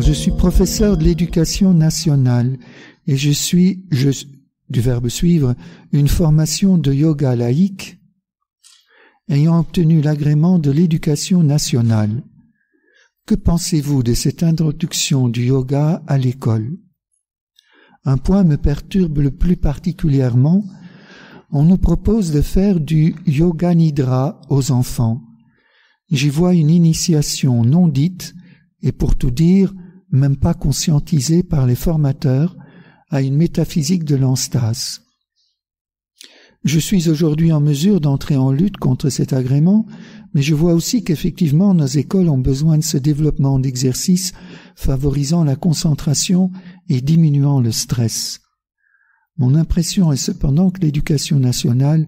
je suis professeur de l'éducation nationale et je suis, du verbe suivre, une formation de yoga laïque ayant obtenu l'agrément de l'éducation nationale. Que pensez-vous de cette introduction du yoga à l'école Un point me perturbe le plus particulièrement. On nous propose de faire du yoga nidra aux enfants. J'y vois une initiation non dite et pour tout dire, même pas conscientisé par les formateurs, à une métaphysique de l'enstase. Je suis aujourd'hui en mesure d'entrer en lutte contre cet agrément, mais je vois aussi qu'effectivement nos écoles ont besoin de ce développement d'exercice favorisant la concentration et diminuant le stress. Mon impression est cependant que l'éducation nationale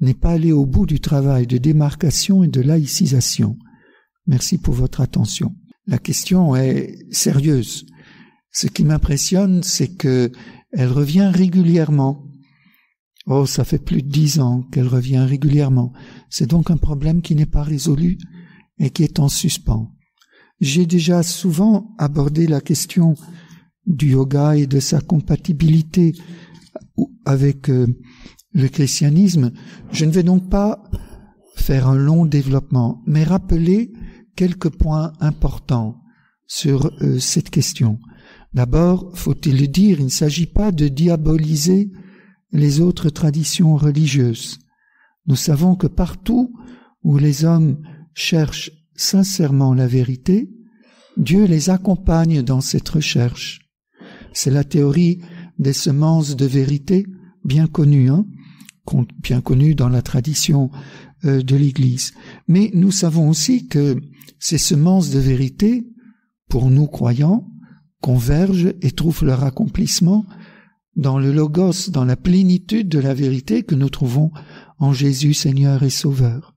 n'est pas allée au bout du travail de démarcation et de laïcisation. Merci pour votre attention la question est sérieuse. Ce qui m'impressionne, c'est que elle revient régulièrement. Oh, ça fait plus de dix ans qu'elle revient régulièrement. C'est donc un problème qui n'est pas résolu et qui est en suspens. J'ai déjà souvent abordé la question du yoga et de sa compatibilité avec euh, le christianisme. Je ne vais donc pas faire un long développement, mais rappeler quelques points importants sur euh, cette question. D'abord, faut-il le dire, il ne s'agit pas de diaboliser les autres traditions religieuses. Nous savons que partout où les hommes cherchent sincèrement la vérité, Dieu les accompagne dans cette recherche. C'est la théorie des semences de vérité, bien connue, hein, bien connue dans la tradition euh, de l'Église. Mais nous savons aussi que ces semences de vérité, pour nous croyants, convergent et trouvent leur accomplissement dans le logos, dans la plénitude de la vérité que nous trouvons en Jésus Seigneur et Sauveur.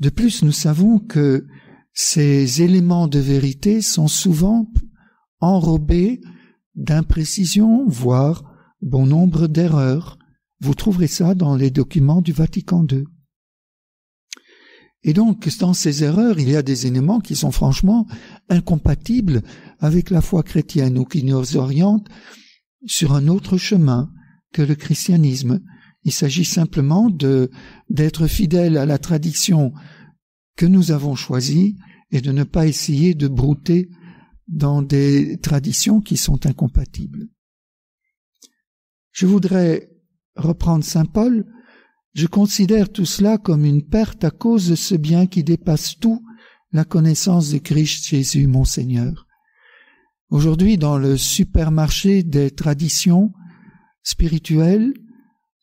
De plus, nous savons que ces éléments de vérité sont souvent enrobés d'imprécisions, voire bon nombre d'erreurs. Vous trouverez ça dans les documents du Vatican II. Et donc, dans ces erreurs, il y a des éléments qui sont franchement incompatibles avec la foi chrétienne ou qui nous orientent sur un autre chemin que le christianisme. Il s'agit simplement de, d'être fidèle à la tradition que nous avons choisie et de ne pas essayer de brouter dans des traditions qui sont incompatibles. Je voudrais reprendre Saint Paul je considère tout cela comme une perte à cause de ce bien qui dépasse tout la connaissance de Christ Jésus mon Seigneur. Aujourd'hui, dans le supermarché des traditions spirituelles,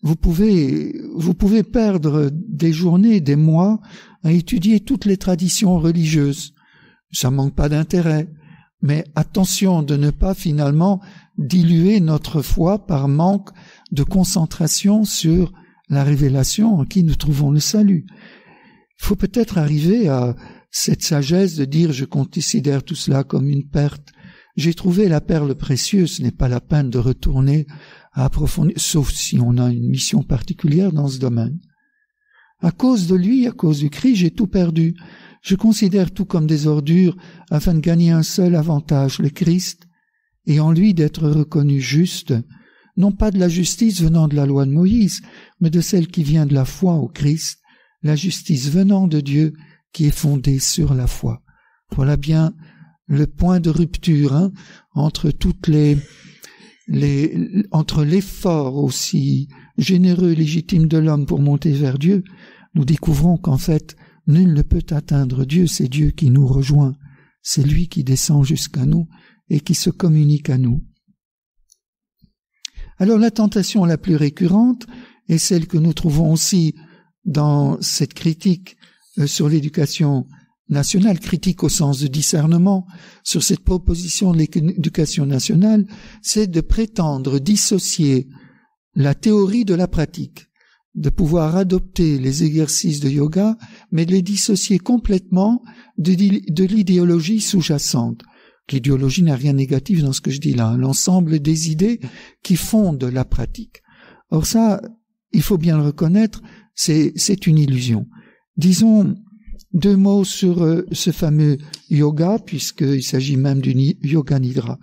vous pouvez, vous pouvez perdre des journées, des mois à étudier toutes les traditions religieuses. Ça manque pas d'intérêt. Mais attention de ne pas finalement diluer notre foi par manque de concentration sur la révélation en qui nous trouvons le salut. Il faut peut-être arriver à cette sagesse de dire je considère tout cela comme une perte. J'ai trouvé la perle précieuse, ce n'est pas la peine de retourner à approfondir, sauf si on a une mission particulière dans ce domaine. À cause de lui, à cause du Christ, j'ai tout perdu. Je considère tout comme des ordures afin de gagner un seul avantage, le Christ, et en lui d'être reconnu juste, non pas de la justice venant de la loi de Moïse, mais de celle qui vient de la foi au Christ, la justice venant de Dieu qui est fondée sur la foi. Voilà bien le point de rupture hein, entre toutes les, les entre l'effort aussi généreux, et légitime de l'homme pour monter vers Dieu. Nous découvrons qu'en fait, nul ne peut atteindre Dieu, c'est Dieu qui nous rejoint, c'est lui qui descend jusqu'à nous et qui se communique à nous. Alors la tentation la plus récurrente est celle que nous trouvons aussi dans cette critique euh, sur l'éducation nationale, critique au sens de discernement, sur cette proposition de l'éducation nationale, c'est de prétendre dissocier la théorie de la pratique, de pouvoir adopter les exercices de yoga, mais de les dissocier complètement de l'idéologie sous-jacente. L'idéologie n'a rien de négatif dans ce que je dis là, l'ensemble des idées qui fondent la pratique. Or ça, il faut bien le reconnaître, c'est une illusion. Disons deux mots sur euh, ce fameux yoga, puisqu'il s'agit même du yoga nidra.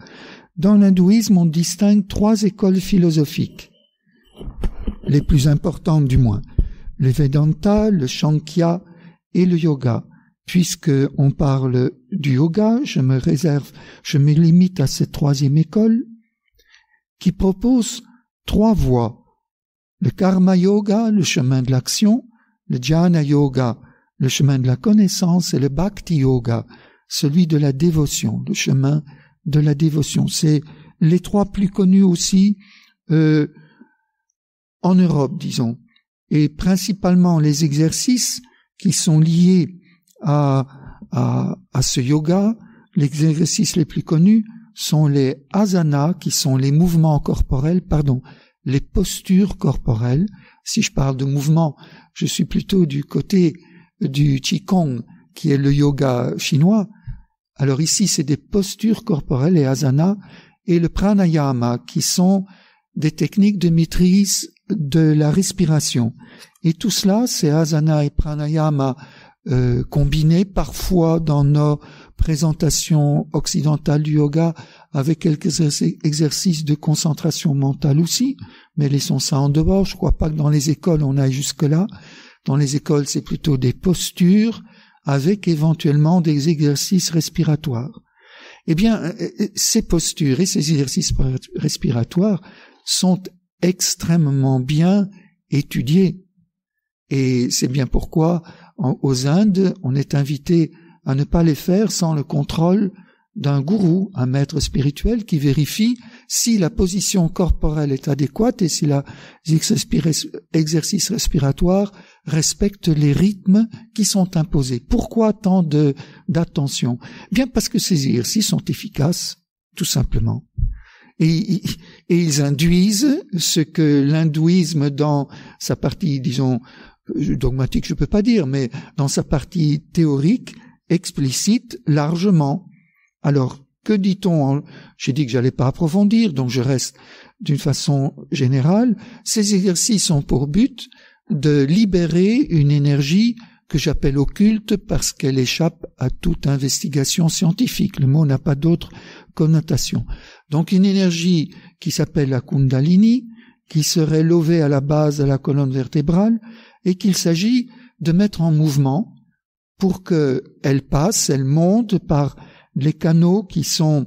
Dans l'hindouisme, on distingue trois écoles philosophiques, les plus importantes du moins, le Vedanta, le Shankhya et le yoga puisque on parle du yoga, je me réserve, je me limite à cette troisième école qui propose trois voies. Le karma yoga, le chemin de l'action, le jhana yoga, le chemin de la connaissance, et le bhakti yoga, celui de la dévotion, le chemin de la dévotion. C'est les trois plus connus aussi euh, en Europe, disons. Et principalement les exercices qui sont liés à, ce yoga, les exercices les plus connus sont les asanas, qui sont les mouvements corporels, pardon, les postures corporelles. Si je parle de mouvement, je suis plutôt du côté du qigong, qui est le yoga chinois. Alors ici, c'est des postures corporelles et asanas et le pranayama, qui sont des techniques de maîtrise de la respiration. Et tout cela, c'est asanas et pranayama, euh, combiné parfois dans nos présentations occidentales du yoga avec quelques exercices de concentration mentale aussi, mais laissons ça en dehors. Je crois pas que dans les écoles on aille jusque-là. Dans les écoles, c'est plutôt des postures avec éventuellement des exercices respiratoires. Eh bien, euh, euh, ces postures et ces exercices respiratoires sont extrêmement bien étudiés. Et c'est bien pourquoi aux Indes, on est invité à ne pas les faire sans le contrôle d'un gourou, un maître spirituel qui vérifie si la position corporelle est adéquate et si la exercice respiratoire respecte les rythmes qui sont imposés. Pourquoi tant de d'attention Bien parce que ces exercices sont efficaces, tout simplement. Et, et ils induisent ce que l'hindouisme dans sa partie, disons, dogmatique, je ne peux pas dire, mais dans sa partie théorique, explicite largement. Alors, que dit-on J'ai dit que j'allais pas approfondir, donc je reste d'une façon générale. Ces exercices ont pour but de libérer une énergie que j'appelle occulte parce qu'elle échappe à toute investigation scientifique. Le mot n'a pas d'autre connotation. Donc une énergie qui s'appelle la Kundalini, qui serait levée à la base de la colonne vertébrale, et qu'il s'agit de mettre en mouvement pour qu'elle passe, elle monte par les canaux qui sont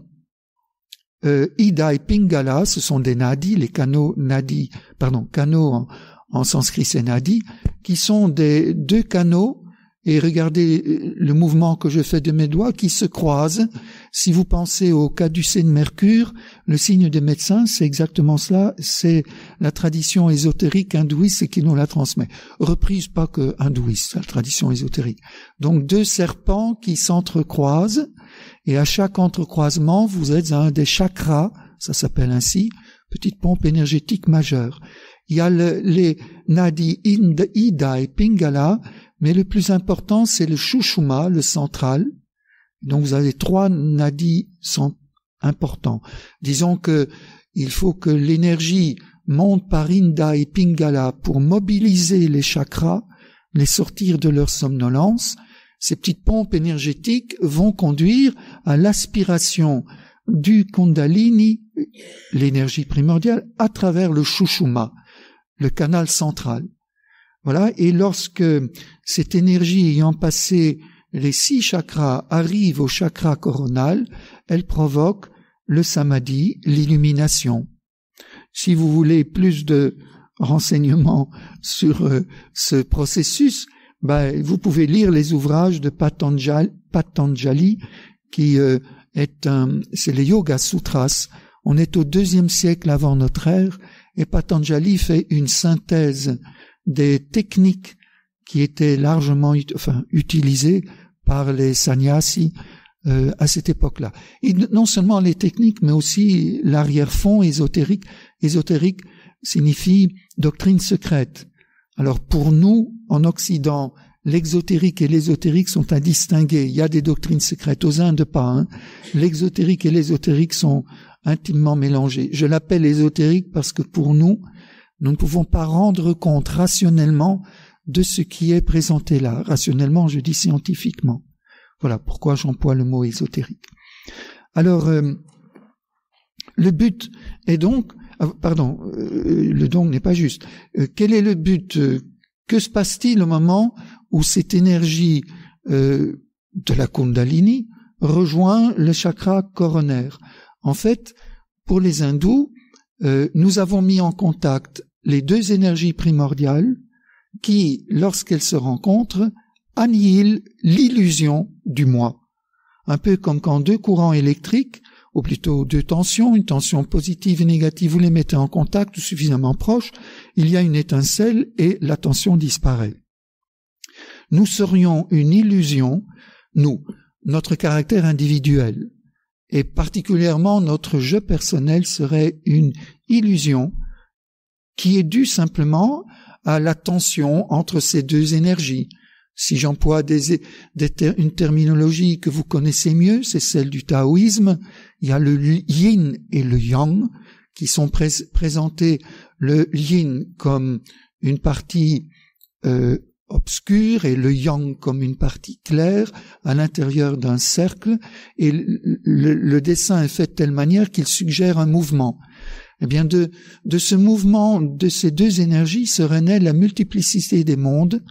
euh, Ida et Pingala, ce sont des nadis, les canaux nadis, pardon, canaux en, en sanskrit c'est nadi, qui sont des deux canaux et regardez euh, le mouvement que je fais de mes doigts qui se croisent. Si vous pensez au caducée de Mercure, le signe des médecins, c'est exactement cela, c'est la tradition ésotérique hindouiste qui nous la transmet. Reprise pas que hindouiste, la tradition ésotérique. Donc deux serpents qui s'entrecroisent, et à chaque entrecroisement, vous êtes à un des chakras, ça s'appelle ainsi, petite pompe énergétique majeure. Il y a les nadi Ida et Pingala, mais le plus important, c'est le shushuma, le central. Donc vous avez trois nadis sont importants. Disons que il faut que l'énergie monte par Inda et Pingala pour mobiliser les chakras, les sortir de leur somnolence. Ces petites pompes énergétiques vont conduire à l'aspiration du Kundalini, l'énergie primordiale, à travers le shushuma, le canal central. Voilà. Et lorsque cette énergie ayant passé les six chakras arrive au chakra coronal, elle provoque le samadhi, l'illumination. Si vous voulez plus de renseignements sur euh, ce processus, ben, vous pouvez lire les ouvrages de Patanjali, qui euh, est un, c'est les Yoga Sutras. On est au deuxième siècle avant notre ère et Patanjali fait une synthèse des techniques qui étaient largement enfin, utilisées par les sanyasi euh, à cette époque-là. Et non seulement les techniques, mais aussi l'arrière-fond ésotérique. Ésotérique signifie doctrine secrète. Alors pour nous, en Occident, l'exotérique et l'ésotérique sont indistingués. Il y a des doctrines secrètes aux Indes, pas. Hein. L'exotérique et l'ésotérique sont intimement mélangés. Je l'appelle ésotérique parce que pour nous, nous ne pouvons pas rendre compte rationnellement de ce qui est présenté là. Rationnellement, je dis scientifiquement. Voilà pourquoi j'emploie le mot ésotérique. Alors, euh, le but est donc, ah, pardon, euh, le don n'est pas juste. Euh, quel est le but Que se passe-t-il au moment où cette énergie de la Kundalini rejoint le chakra coronaire En fait, pour les hindous, nous avons mis en contact les deux énergies primordiales qui, lorsqu'elles se rencontrent, annihilent l'illusion du moi. Un peu comme quand deux courants électriques, ou plutôt deux tensions, une tension positive et négative, vous les mettez en contact ou suffisamment proches, il y a une étincelle et la tension disparaît. Nous serions une illusion, nous, notre caractère individuel, et particulièrement notre jeu personnel serait une illusion qui est dû simplement à la tension entre ces deux énergies. Si j'emploie une terminologie que vous connaissez mieux, c'est celle du taoïsme. Il y a le yin et le yang qui sont présentés. Le yin comme une partie euh, obscure et le yang comme une partie claire à l'intérieur d'un cercle. Et le dessin est fait de telle manière qu'il suggère un mouvement. Eh bien, de, ce mouvement de ces deux énergies se renaît la multiplicité des mondes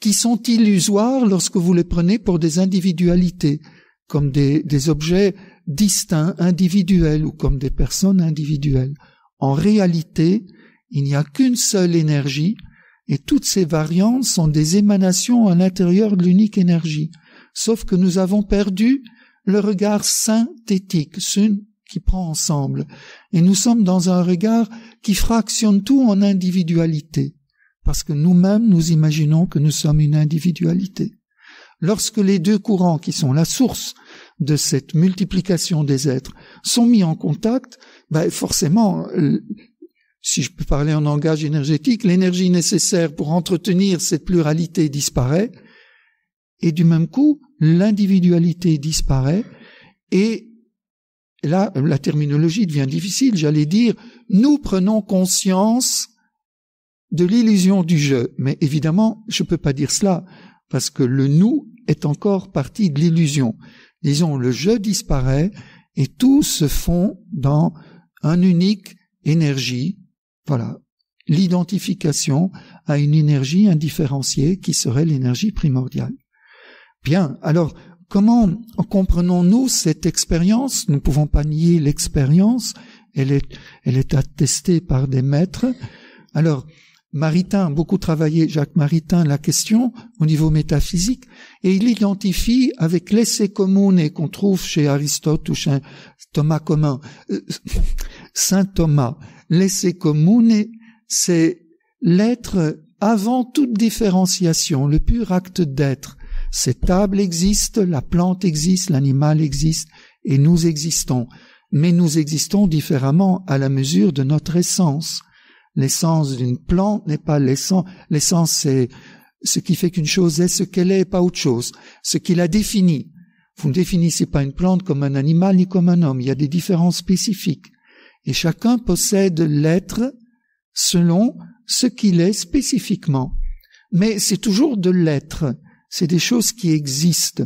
qui sont illusoires lorsque vous les prenez pour des individualités, comme des, des objets distincts, individuels ou comme des personnes individuelles. En réalité, il n'y a qu'une seule énergie et toutes ces variantes sont des émanations à l'intérieur de l'unique énergie, sauf que nous avons perdu le regard synthétique, qui prend ensemble, et nous sommes dans un regard qui fractionne tout en individualité, parce que nous-mêmes nous imaginons que nous sommes une individualité. Lorsque les deux courants qui sont la source de cette multiplication des êtres sont mis en contact, ben, forcément, euh, si je peux parler en langage énergétique, l'énergie nécessaire pour entretenir cette pluralité disparaît, et du même coup, l'individualité disparaît, et là, la terminologie devient difficile, j'allais dire, nous prenons conscience de l'illusion du jeu. Mais évidemment, je ne peux pas dire cela, parce que le nous est encore partie de l'illusion. Disons, le jeu disparaît et tout se fond dans un unique énergie. Voilà. L'identification à une énergie indifférenciée qui serait l'énergie primordiale. Bien. Alors, comment comprenons-nous cette expérience Nous ne pouvons pas nier l'expérience, elle est, attestée par des maîtres. Alors, Maritain, a beaucoup travaillé, Jacques Maritain, la question au niveau métaphysique, et il identifie avec l'essai commun et qu'on trouve chez Aristote ou chez Thomas commun, euh, Saint Thomas, l'essai commun, c'est l'être avant toute différenciation, le pur acte d'être. Cette table existe, la plante existe, l'animal existe, et nous existons. Mais nous existons différemment à la mesure de notre essence. L'essence d'une plante n'est pas l'essence. L'essence, c'est ce qui fait qu'une chose est ce qu'elle est, et pas autre chose. Ce qui la définit. Vous ne définissez pas une plante comme un animal ni comme un homme. Il y a des différences spécifiques. Et chacun possède l'être selon ce qu'il est spécifiquement. Mais c'est toujours de l'être. C'est des choses qui existent.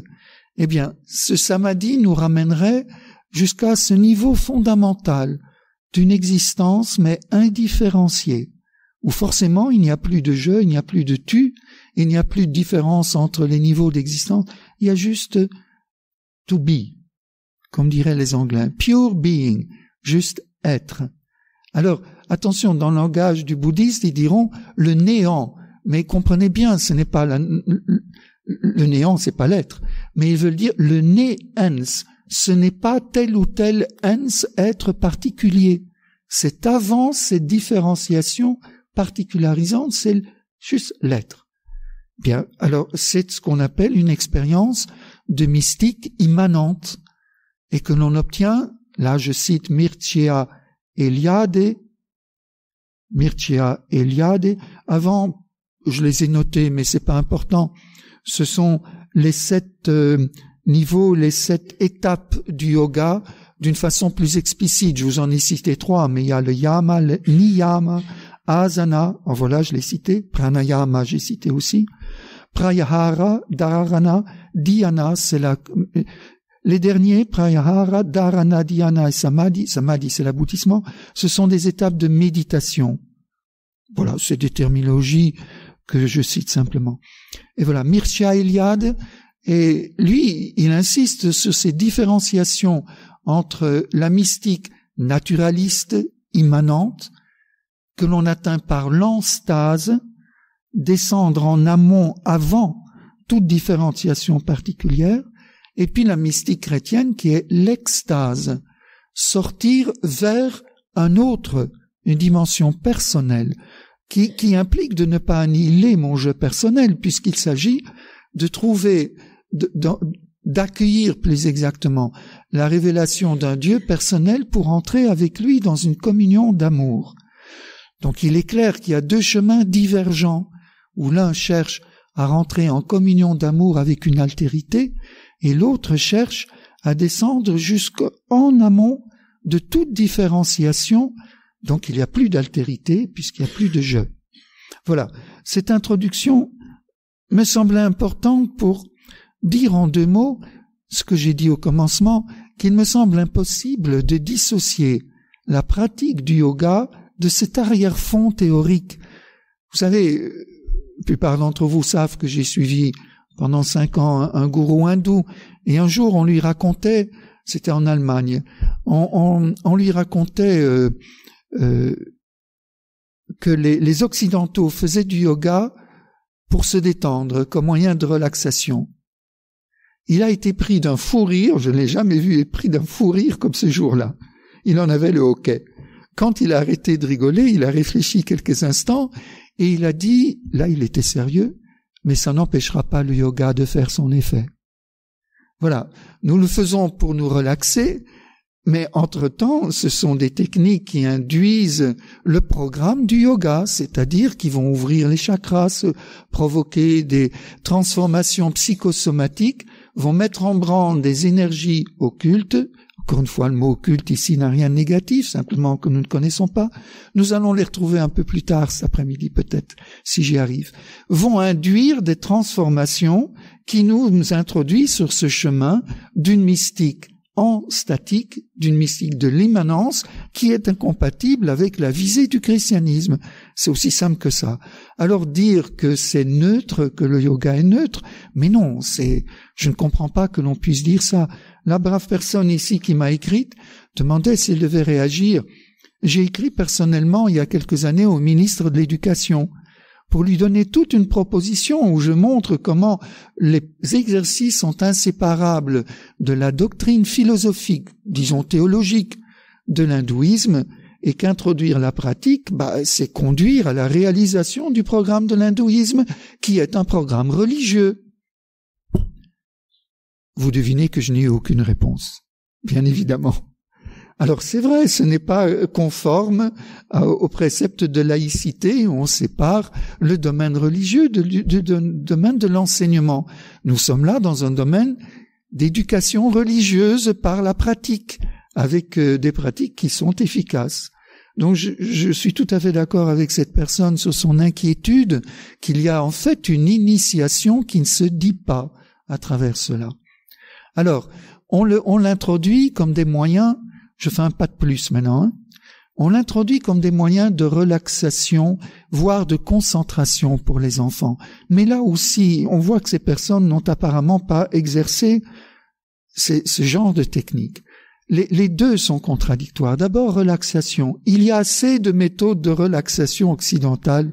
Eh bien, ce samadhi nous ramènerait jusqu'à ce niveau fondamental d'une existence mais indifférenciée, où forcément il n'y a plus de je, il n'y a plus de tu, il n'y a plus de différence entre les niveaux d'existence, il y a juste to be, comme diraient les Anglais, pure being, juste être. Alors, attention, dans le langage du bouddhiste, ils diront le néant, mais comprenez bien, ce n'est pas la, le néant, c'est pas l'être, mais ils veulent dire le né ens. Ce n'est pas tel ou tel ens être particulier. C'est avant cette différenciation particularisante, c'est juste l'être. Bien, alors c'est ce qu'on appelle une expérience de mystique immanente et que l'on obtient, là je cite Mircea Eliade, Myrtia Eliade, avant je les ai notés mais c'est pas important, ce sont les sept euh, niveaux, les sept étapes du yoga d'une façon plus explicite. Je vous en ai cité trois, mais il y a le yama, le niyama, asana, en ah, voilà, je l'ai cité, pranayama, j'ai cité aussi, prayahara, dharana, dhyana, c'est la, les derniers, prayahara, dharana, dhyana et samadhi, samadhi c'est l'aboutissement, ce sont des étapes de méditation. Voilà, c'est des terminologies que je cite simplement. Et voilà, Mircea Eliade, et lui, il insiste sur ces différenciations entre la mystique naturaliste, immanente, que l'on atteint par l'enstase, descendre en amont avant toute différenciation particulière, et puis la mystique chrétienne qui est l'extase, sortir vers un autre, une dimension personnelle qui, implique de ne pas annihiler mon jeu personnel, puisqu'il s'agit de trouver, d'accueillir plus exactement la révélation d'un Dieu personnel pour entrer avec lui dans une communion d'amour. Donc il est clair qu'il y a deux chemins divergents, où l'un cherche à rentrer en communion d'amour avec une altérité, et l'autre cherche à descendre jusqu'en amont de toute différenciation donc il n'y a plus d'altérité puisqu'il n'y a plus de je. Voilà, cette introduction me semblait importante pour dire en deux mots ce que j'ai dit au commencement, qu'il me semble impossible de dissocier la pratique du yoga de cet arrière-fond théorique. Vous savez, la plupart d'entre vous savent que j'ai suivi pendant cinq ans un, gourou hindou, et un jour on lui racontait, c'était en Allemagne, on, lui racontait euh, euh, que les, Occidentaux faisaient du yoga pour se détendre comme moyen de relaxation. Il a été pris d'un fou rire, je ne l'ai jamais vu, pris d'un fou rire comme ce jour-là. Il en avait le hoquet. Quand il a arrêté de rigoler, il a réfléchi quelques instants et il a dit, là il était sérieux, mais ça n'empêchera pas le yoga de faire son effet. Voilà, nous le faisons pour nous relaxer, mais entre-temps, ce sont des techniques qui induisent le programme du yoga, c'est-à-dire qui vont ouvrir les chakras, provoquer des transformations psychosomatiques, vont mettre en branle des énergies occultes. Encore une fois, le mot occulte ici n'a rien de négatif, simplement que nous ne connaissons pas. Nous allons les retrouver un peu plus tard cet après-midi peut-être, si j'y arrive. Vont induire des transformations qui nous introduisent sur ce chemin d'une mystique en statique d'une mystique de l'immanence qui est incompatible avec la visée du christianisme. C'est aussi simple que ça. Alors dire que c'est neutre, que le yoga est neutre, mais non, c'est, je ne comprends pas que l'on puisse dire ça. La brave personne ici qui m'a écrite demandait s'il devait réagir. J'ai écrit personnellement il y a quelques années au ministre de l'Éducation pour lui donner toute une proposition où je montre comment les exercices sont inséparables de la doctrine philosophique, disons théologique, de l'hindouisme, et qu'introduire la pratique, bah, c'est conduire à la réalisation du programme de l'hindouisme, qui est un programme religieux. Vous devinez que je n'ai eu aucune réponse, bien évidemment. Alors c'est vrai, ce n'est pas euh, conforme euh, au précepte de laïcité, on sépare le domaine religieux du, domaine de l'enseignement. Nous sommes là dans un domaine d'éducation religieuse par la pratique, avec euh, des pratiques qui sont efficaces. Donc je, suis tout à fait d'accord avec cette personne sur son inquiétude qu'il y a en fait une initiation qui ne se dit pas à travers cela. Alors, on l'introduit on comme des moyens je fais un pas de plus maintenant, on l'introduit comme des moyens de relaxation, voire de concentration pour les enfants. Mais là aussi, on voit que ces personnes n'ont apparemment pas exercé ce genre de technique. Les, deux sont contradictoires. D'abord, relaxation. Il y a assez de méthodes de relaxation occidentales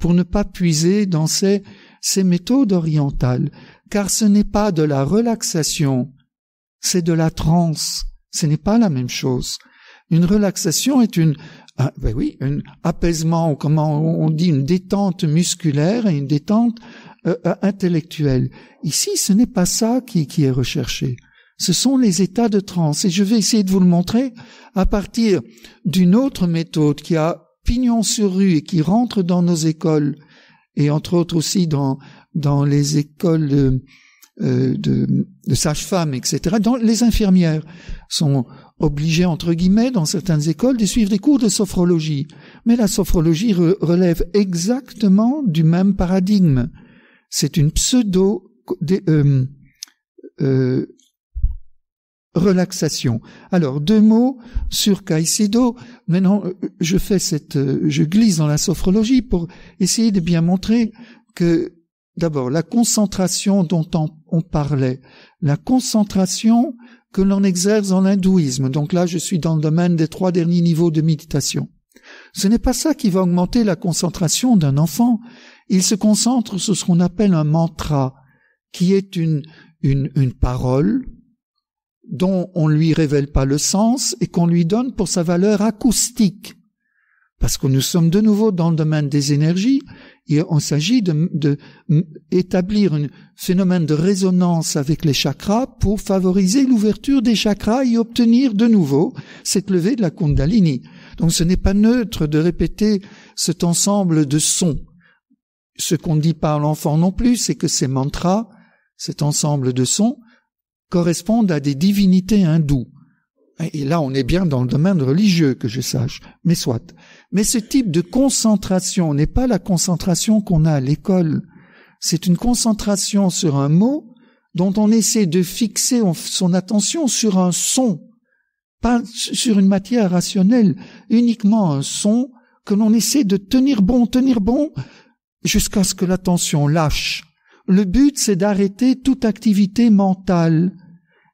pour ne pas puiser dans ces, ces méthodes orientales, car ce n'est pas de la relaxation, c'est de la transe ce n'est pas la même chose. Une relaxation est une, ah, ben oui, un apaisement, ou comment on dit, une détente musculaire et une détente euh, euh, intellectuelle. Ici, ce n'est pas ça qui, est recherché. Ce sont les états de transe. Et je vais essayer de vous le montrer à partir d'une autre méthode qui a pignon sur rue et qui rentre dans nos écoles, et entre autres aussi dans, dans les écoles euh, de, de sages-femmes, etc. Dans, les infirmières sont obligées, entre guillemets, dans certaines écoles, de suivre des cours de sophrologie. Mais la sophrologie relève exactement du même paradigme. C'est une pseudo... Euh, euh, relaxation. Alors deux mots sur Caicedo. Maintenant, je fais cette, je glisse dans la sophrologie pour essayer de bien montrer que d'abord la concentration dont on, parlait, la concentration que l'on exerce en hindouisme. Donc là, je suis dans le domaine des trois derniers niveaux de méditation. Ce n'est pas ça qui va augmenter la concentration d'un enfant. Il se concentre sur ce qu'on appelle un mantra, qui est une, une, une parole dont on ne lui révèle pas le sens et qu'on lui donne pour sa valeur acoustique. Parce que nous sommes de nouveau dans le domaine des énergies il s'agit de, un phénomène de résonance avec les chakras pour favoriser l'ouverture des chakras et obtenir de nouveau cette levée de la Kundalini. Donc ce n'est pas neutre de répéter cet ensemble de sons. Ce qu'on ne dit pas à l'enfant non plus, c'est que ces mantras, cet ensemble de sons, correspondent à des divinités hindoues. Hein, et là, on est bien dans le domaine religieux, que je sache, mais soit. Mais ce type de concentration n'est pas la concentration qu'on a à l'école. C'est une concentration sur un mot dont on essaie de fixer son attention sur un son, pas sur une matière rationnelle, uniquement un son que l'on essaie de tenir bon, tenir bon, jusqu'à ce que l'attention lâche. Le but, c'est d'arrêter toute activité mentale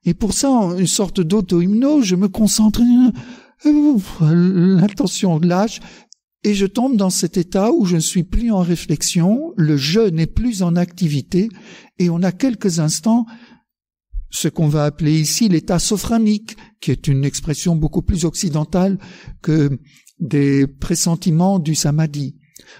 et pour ça, une sorte dauto hymno je me concentre, euh, euh, l'attention lâche, et je tombe dans cet état où je ne suis plus en réflexion, le jeu n'est plus en activité, et on a quelques instants ce qu'on va appeler ici l'état sophranique, qui est une expression beaucoup plus occidentale que des pressentiments du samadhi.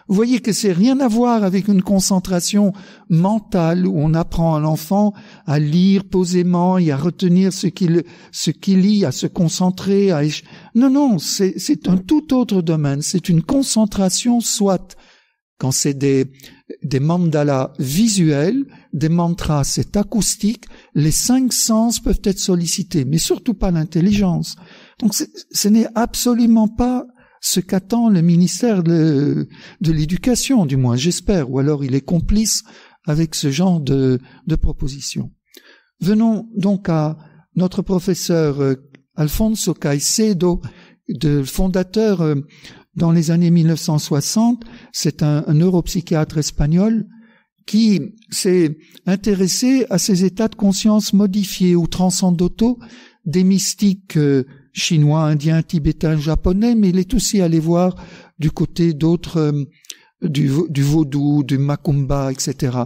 Vous voyez que c'est rien à voir avec une concentration mentale où on apprend à l'enfant à lire posément et à retenir ce qu'il ce qu'il lit, à se concentrer. À non, non, c'est un tout autre domaine. C'est une concentration soit quand c'est des, des mandalas visuels, des mantras, c'est acoustique, les cinq sens peuvent être sollicités, mais surtout pas l'intelligence. Donc ce n'est absolument pas ce qu'attend le ministère de, l'Éducation, du moins j'espère, ou alors il est complice avec ce genre de, propositions. Venons donc à notre professeur euh, Alfonso Caicedo, de fondateur euh, dans les années 1960, c'est un, neuropsychiatre espagnol qui s'est intéressé à ces états de conscience modifiés ou transcendotaux des mystiques euh, chinois, indien, tibétain, japonais, mais il est aussi allé voir du côté d'autres, euh, du, vaudou, du Makumba, etc.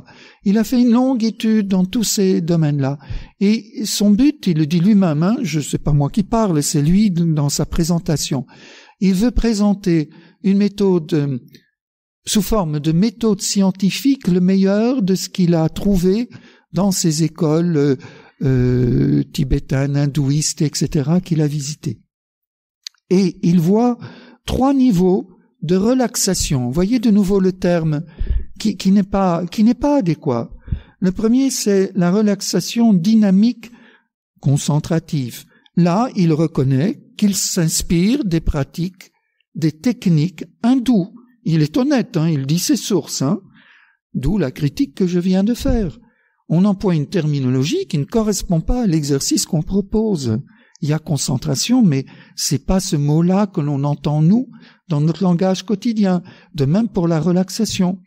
Il a fait une longue étude dans tous ces domaines-là. Et son but, il le dit lui-même, hein, je ne sais pas moi qui parle, c'est lui dans sa présentation. Il veut présenter une méthode euh, sous forme de méthode scientifique le meilleur de ce qu'il a trouvé dans ses écoles euh, euh, hindouiste, etc., qu'il a visité. Et il voit trois niveaux de relaxation. voyez de nouveau le terme qui, qui n'est pas qui n'est pas adéquat. Le premier, c'est la relaxation dynamique concentrative. Là, il reconnaît qu'il s'inspire des pratiques, des techniques hindoues. Il est honnête, hein, il dit ses sources, hein, d'où la critique que je viens de faire on emploie une terminologie qui ne correspond pas à l'exercice qu'on propose. Il y a concentration, mais c'est pas ce mot-là que l'on entend nous dans notre langage quotidien. De même pour la relaxation.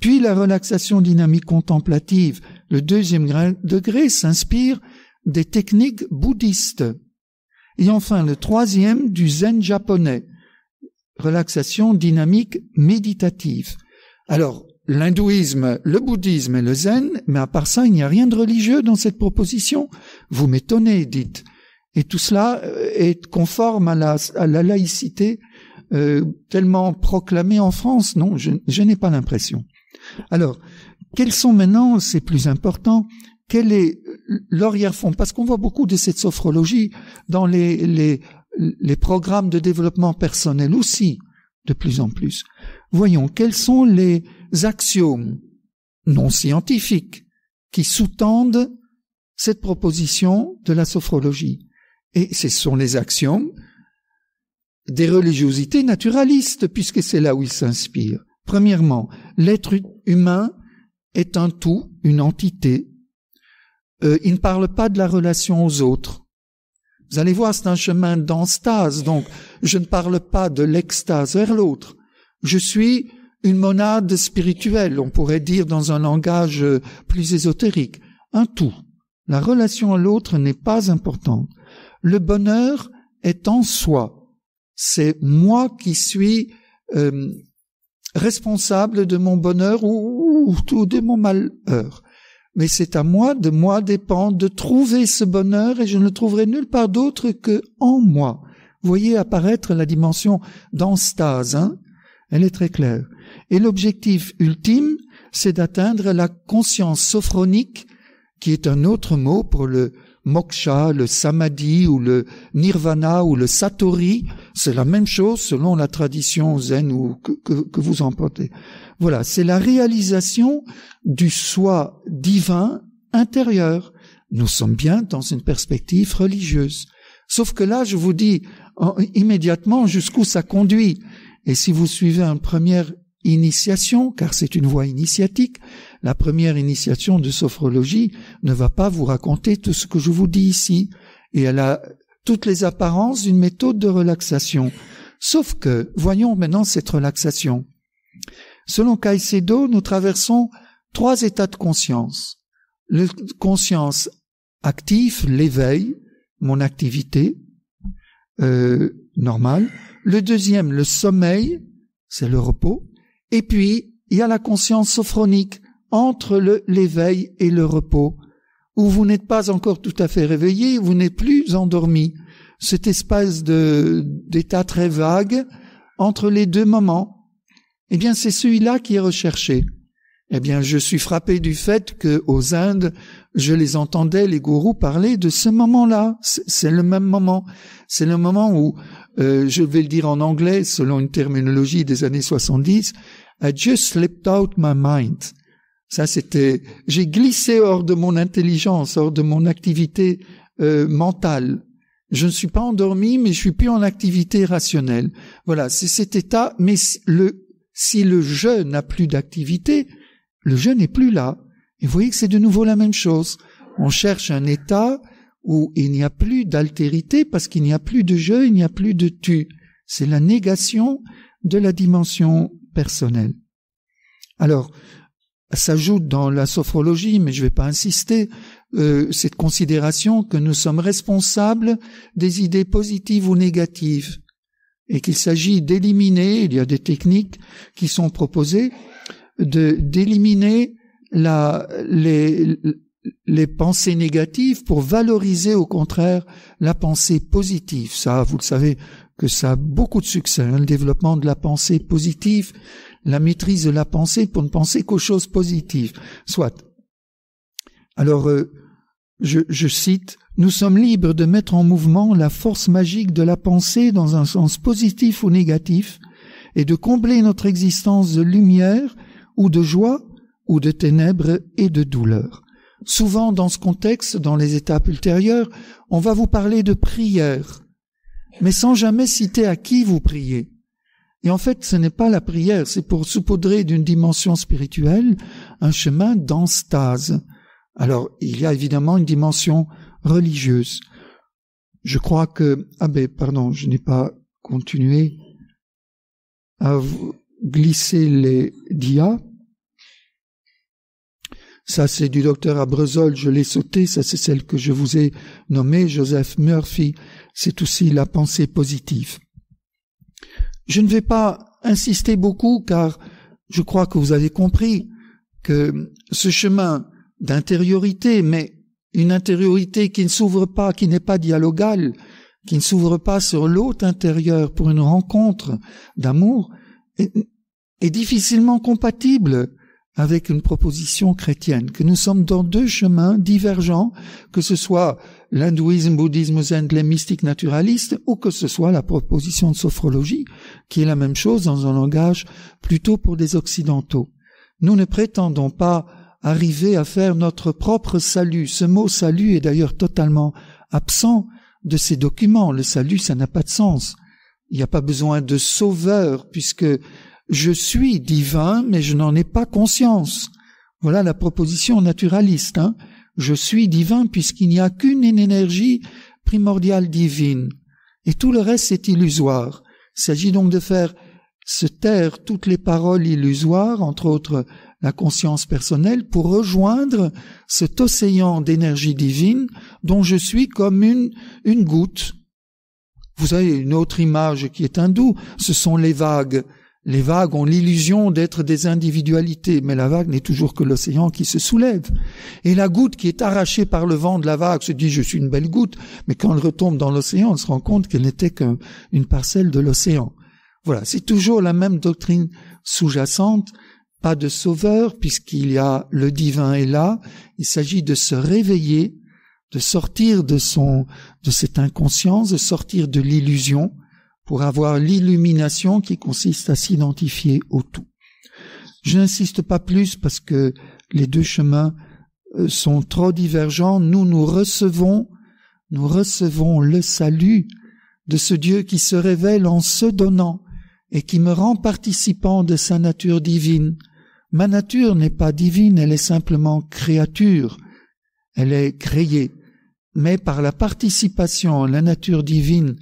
Puis la relaxation dynamique contemplative, le deuxième degré s'inspire des techniques bouddhistes. Et enfin le troisième du zen japonais, relaxation dynamique méditative. Alors, l'hindouisme, le bouddhisme et le zen, mais à part ça, il n'y a rien de religieux dans cette proposition. Vous m'étonnez, dites. Et tout cela euh, est conforme à la, laïcité euh, tellement proclamée en France. Non, je, n'ai pas l'impression. Alors, quels sont maintenant, c'est plus important, quel est l'arrière-fond Parce qu'on voit beaucoup de cette sophrologie dans les, les programmes de développement personnel aussi, de plus en plus voyons quels sont les axiomes non scientifiques qui sous-tendent cette proposition de la sophrologie. Et ce sont les axiomes des religiosités naturalistes, puisque c'est là où ils s'inspirent. Premièrement, l'être humain est un tout, une entité. Euh, il ne parle pas de la relation aux autres. Vous allez voir, c'est un chemin d'enstase, donc je ne parle pas de l'extase vers l'autre, je suis une monade spirituelle, on pourrait dire dans un langage euh, plus ésotérique, un tout. La relation à l'autre n'est pas importante. Le bonheur est en soi. C'est moi qui suis euh, responsable de mon bonheur ou, de mon malheur. Mais c'est à moi, de moi dépend de trouver ce bonheur et je ne trouverai nulle part d'autre que en moi. voyez apparaître la dimension d'enstase, hein elle est très claire. Et l'objectif ultime, c'est d'atteindre la conscience sophronique, qui est un autre mot pour le moksha, le samadhi ou le nirvana ou le satori. C'est la même chose selon la tradition zen ou que, vous emportez. Voilà, c'est la réalisation du soi divin intérieur. Nous sommes bien dans une perspective religieuse. Sauf que là, je vous dis immédiatement jusqu'où ça conduit. Et si vous suivez une première initiation, car c'est une voie initiatique, la première initiation de sophrologie ne va pas vous raconter tout ce que je vous dis ici, et elle a toutes les apparences d'une méthode de relaxation. Sauf que, voyons maintenant cette relaxation. Selon Caicedo, nous traversons trois états de conscience. Le conscience active, l'éveil, mon activité euh, normale, le deuxième, le sommeil, c'est le repos. Et puis, il y a la conscience sophronique entre l'éveil et le repos, où vous n'êtes pas encore tout à fait réveillé, vous n'êtes plus endormi. Cet espace d'état très vague entre les deux moments, eh bien, c'est celui-là qui est recherché. Eh bien, je suis frappé du fait que aux Indes, je les entendais les gourous parler de ce moment-là. C'est le même moment. C'est le moment où euh, je vais le dire en anglais selon une terminologie des années 70, I just slipped out my mind. Ça, c'était, j'ai glissé hors de mon intelligence, hors de mon activité euh, mentale. Je ne suis pas endormi, mais je suis plus en activité rationnelle. Voilà, c'est cet état. Mais le, si le je n'a plus d'activité, le je n'est plus là. Et vous voyez que c'est de nouveau la même chose. On cherche un état où il n'y a plus d'altérité parce qu'il n'y a plus de jeu, il n'y a plus de tu. C'est la négation de la dimension personnelle. Alors, s'ajoute dans la sophrologie, mais je ne vais pas insister, euh, cette considération que nous sommes responsables des idées positives ou négatives et qu'il s'agit d'éliminer, il y a des techniques qui sont proposées, de d'éliminer la, les, les pensées négatives pour valoriser au contraire la pensée positive. Ça, vous le savez que ça a beaucoup de succès, hein, le développement de la pensée positive, la maîtrise de la pensée pour ne penser qu'aux choses positives. Soit. Alors, euh, je, je cite, Nous sommes libres de mettre en mouvement la force magique de la pensée dans un sens positif ou négatif, et de combler notre existence de lumière ou de joie ou de ténèbres et de douleur souvent dans ce contexte, dans les étapes ultérieures, on va vous parler de prière, mais sans jamais citer à qui vous priez. Et en fait, ce n'est pas la prière, c'est pour saupoudrer d'une dimension spirituelle un chemin d'enstase. Alors, il y a évidemment une dimension religieuse. Je crois que, ah ben, pardon, je n'ai pas continué à vous glisser les dia. Ça, c'est du docteur Abrezol, je l'ai sauté. Ça, c'est celle que je vous ai nommée, Joseph Murphy. C'est aussi la pensée positive. Je ne vais pas insister beaucoup car je crois que vous avez compris que ce chemin d'intériorité, mais une intériorité qui ne s'ouvre pas, qui n'est pas dialogale, qui ne s'ouvre pas sur l'autre intérieur pour une rencontre d'amour, est, difficilement compatible avec une proposition chrétienne, que nous sommes dans deux chemins divergents, que ce soit l'hindouisme, bouddhisme zen, les mystiques naturalistes, ou que ce soit la proposition de sophrologie, qui est la même chose dans un langage plutôt pour des occidentaux. Nous ne prétendons pas arriver à faire notre propre salut. Ce mot salut est d'ailleurs totalement absent de ces documents. Le salut, ça n'a pas de sens. Il n'y a pas besoin de sauveur, puisque je suis divin, mais je n'en ai pas conscience. Voilà la proposition naturaliste. Hein. Je suis divin puisqu'il n'y a qu'une énergie primordiale divine. Et tout le reste est illusoire. Il s'agit donc de faire se taire toutes les paroles illusoires, entre autres la conscience personnelle, pour rejoindre cet océan d'énergie divine dont je suis comme une, une goutte. Vous avez une autre image qui est hindoue, ce sont les vagues. Les vagues ont l'illusion d'être des individualités, mais la vague n'est toujours que l'océan qui se soulève. Et la goutte qui est arrachée par le vent de la vague se dit je suis une belle goutte, mais quand elle retombe dans l'océan, on se rend compte qu'elle n'était qu'une parcelle de l'océan. Voilà, c'est toujours la même doctrine sous-jacente, pas de sauveur, puisqu'il y a le divin est là, il s'agit de se réveiller, de sortir de son, de cette inconscience, de sortir de l'illusion, pour avoir l'illumination qui consiste à s'identifier au tout. Je n'insiste pas plus parce que les deux chemins euh, sont trop divergents. Nous, nous recevons, nous recevons le salut de ce Dieu qui se révèle en se donnant et qui me rend participant de sa nature divine. Ma nature n'est pas divine, elle est simplement créature. Elle est créée. Mais par la participation à la nature divine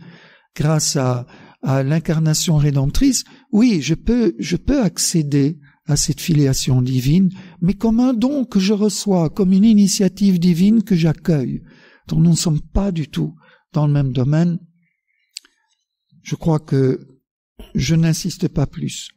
grâce à, l'incarnation rédemptrice, oui, je peux, je peux accéder à cette filiation divine, mais comme un don que je reçois, comme une initiative divine que j'accueille. dont nous ne sommes pas du tout dans le même domaine. Je crois que je n'insiste pas plus.